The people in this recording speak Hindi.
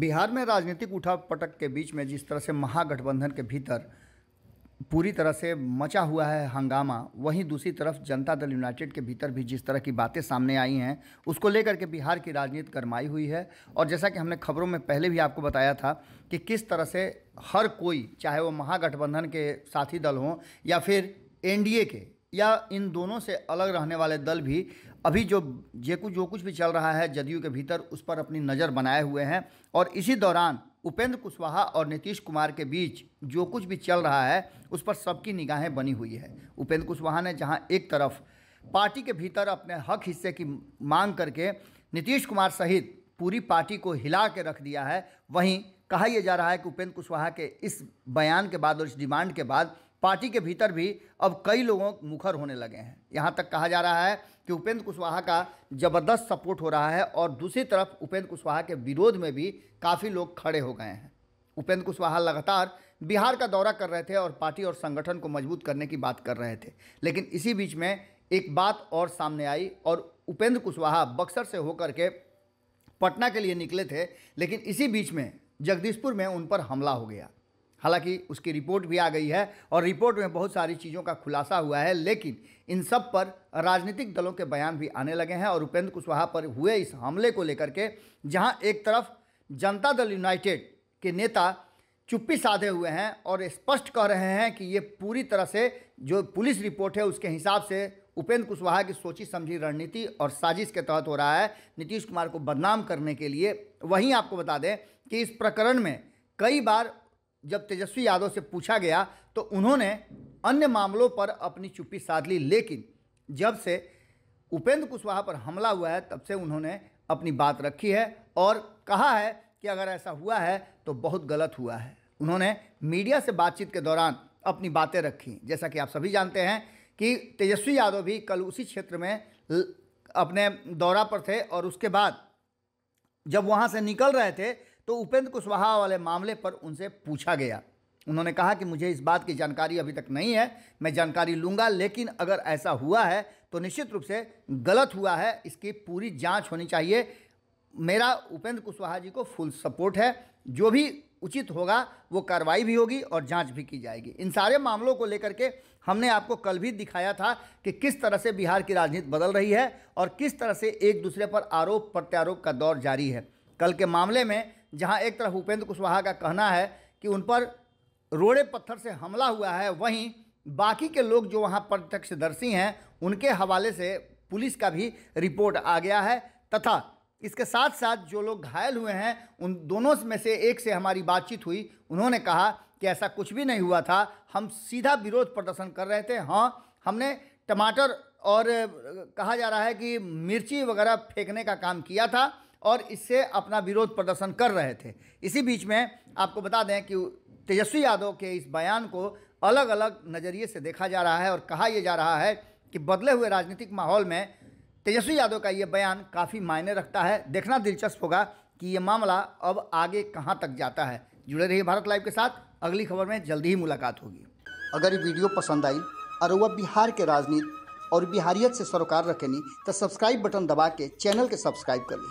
बिहार में राजनीतिक उठापटक के बीच में जिस तरह से महागठबंधन के भीतर पूरी तरह से मचा हुआ है हंगामा वहीं दूसरी तरफ जनता दल यूनाइटेड के भीतर भी जिस तरह की बातें सामने आई हैं उसको लेकर के बिहार की राजनीति गरमाई हुई है और जैसा कि हमने खबरों में पहले भी आपको बताया था कि किस तरह से हर कोई चाहे वो महागठबंधन के साथी दल हों या फिर एनडीए के या इन दोनों से अलग रहने वाले दल भी अभी जो जे कुछ जो कुछ भी चल रहा है जदयू के भीतर उस पर अपनी नज़र बनाए हुए हैं और इसी दौरान उपेंद्र कुशवाहा और नीतीश कुमार के बीच जो कुछ भी चल रहा है उस पर सबकी निगाहें बनी हुई है उपेंद्र कुशवाहा ने जहाँ एक तरफ पार्टी के भीतर अपने हक हिस्से की मांग करके नीतीश कुमार सहित पूरी पार्टी को हिला के रख दिया है वहीं कहा यह जा रहा है कि उपेंद्र कुशवाहा के इस बयान के बाद और इस डिमांड के बाद पार्टी के भीतर भी अब कई लोगों मुखर होने लगे हैं यहाँ तक कहा जा रहा है कि उपेंद्र कुशवाहा का जबरदस्त सपोर्ट हो रहा है और दूसरी तरफ उपेंद्र कुशवाहा के विरोध में भी काफ़ी लोग खड़े हो गए हैं उपेंद्र कुशवाहा लगातार बिहार का दौरा कर रहे थे और पार्टी और संगठन को मजबूत करने की बात कर रहे थे लेकिन इसी बीच में एक बात और सामने आई और उपेंद्र कुशवाहा बक्सर से होकर के पटना के लिए निकले थे लेकिन इसी बीच में जगदीशपुर में उन पर हमला हो गया हालांकि उसकी रिपोर्ट भी आ गई है और रिपोर्ट में बहुत सारी चीज़ों का खुलासा हुआ है लेकिन इन सब पर राजनीतिक दलों के बयान भी आने लगे हैं और उपेंद्र कुशवाहा पर हुए इस हमले को लेकर के जहां एक तरफ जनता दल यूनाइटेड के नेता चुप्पी साधे हुए हैं और स्पष्ट कह रहे हैं कि ये पूरी तरह से जो पुलिस रिपोर्ट है उसके हिसाब से उपेंद्र कुशवाहा की सोची समझी रणनीति और साजिश के तहत हो रहा है नीतीश कुमार को बदनाम करने के लिए वहीं आपको बता दें कि इस प्रकरण में कई बार जब तेजस्वी यादव से पूछा गया तो उन्होंने अन्य मामलों पर अपनी चुप्पी साध ली लेकिन जब से उपेंद्र कुशवाहा पर हमला हुआ है तब से उन्होंने अपनी बात रखी है और कहा है कि अगर ऐसा हुआ है तो बहुत गलत हुआ है उन्होंने मीडिया से बातचीत के दौरान अपनी बातें रखी जैसा कि आप सभी जानते हैं कि तेजस्वी यादव भी कल उसी क्षेत्र में अपने दौरा पर थे और उसके बाद जब वहाँ से निकल रहे थे तो उपेंद्र कुशवाहा वाले मामले पर उनसे पूछा गया उन्होंने कहा कि मुझे इस बात की जानकारी अभी तक नहीं है मैं जानकारी लूँगा लेकिन अगर ऐसा हुआ है तो निश्चित रूप से गलत हुआ है इसकी पूरी जांच होनी चाहिए मेरा उपेंद्र कुशवाहा जी को फुल सपोर्ट है जो भी उचित होगा वो कार्रवाई भी होगी और जांच भी की जाएगी इन सारे मामलों को लेकर के हमने आपको कल भी दिखाया था कि किस तरह से बिहार की राजनीति बदल रही है और किस तरह से एक दूसरे पर आरोप प्रत्यारोप का दौर जारी है कल के मामले में जहां एक तरफ उपेंद्र कुशवाहा का कहना है कि उन पर रोड़े पत्थर से हमला हुआ है वहीं बाकी के लोग जो वहाँ प्रत्यक्षदर्शी हैं उनके हवाले से पुलिस का भी रिपोर्ट आ गया है तथा इसके साथ साथ जो लोग घायल हुए हैं उन दोनों में से एक से हमारी बातचीत हुई उन्होंने कहा कि ऐसा कुछ भी नहीं हुआ था हम सीधा विरोध प्रदर्शन कर रहे थे हाँ हमने टमाटर और कहा जा रहा है कि मिर्ची वगैरह फेंकने का काम किया था और इससे अपना विरोध प्रदर्शन कर रहे थे इसी बीच में आपको बता दें कि तेजस्वी यादव के इस बयान को अलग अलग नज़रिए से देखा जा रहा है और कहा यह जा रहा है कि बदले हुए राजनीतिक माहौल में तेजस्वी यादव का ये बयान काफ़ी मायने रखता है देखना दिलचस्प होगा कि ये मामला अब आगे कहाँ तक जाता है जुड़े रहिए भारत लाइव के साथ अगली खबर में जल्दी ही मुलाकात होगी अगर ये वीडियो पसंद आई और वह बिहार के राजनीति और बिहारियत से सरोकार रखेनी तो सब्सक्राइब बटन दबा के चैनल के सब्सक्राइब कर लें